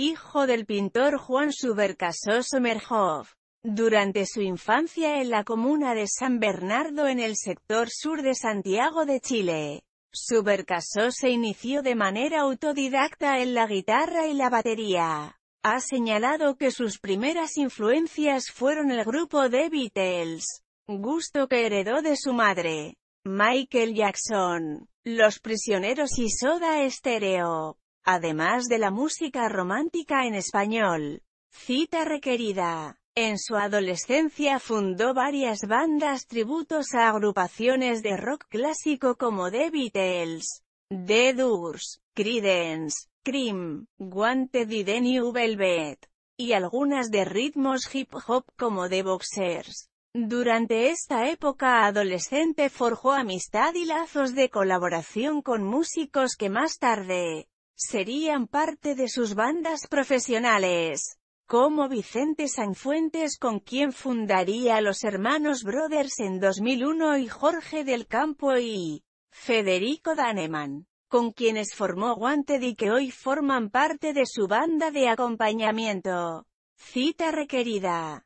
hijo del pintor Juan Subercaso Somerhoff. Durante su infancia en la comuna de San Bernardo en el sector sur de Santiago de Chile, Subercaso se inició de manera autodidacta en la guitarra y la batería. Ha señalado que sus primeras influencias fueron el grupo The Beatles, gusto que heredó de su madre, Michael Jackson, Los Prisioneros y Soda Estéreo además de la música romántica en español. Cita requerida. En su adolescencia fundó varias bandas tributos a agrupaciones de rock clásico como The Beatles, The Doors, Creedence, Cream, Wanted y The New Velvet, y algunas de ritmos hip hop como The Boxers. Durante esta época adolescente forjó amistad y lazos de colaboración con músicos que más tarde serían parte de sus bandas profesionales, como Vicente Sanfuentes con quien fundaría Los Hermanos Brothers en 2001 y Jorge del Campo y Federico Daneman, con quienes formó Wanted y que hoy forman parte de su banda de acompañamiento. Cita requerida.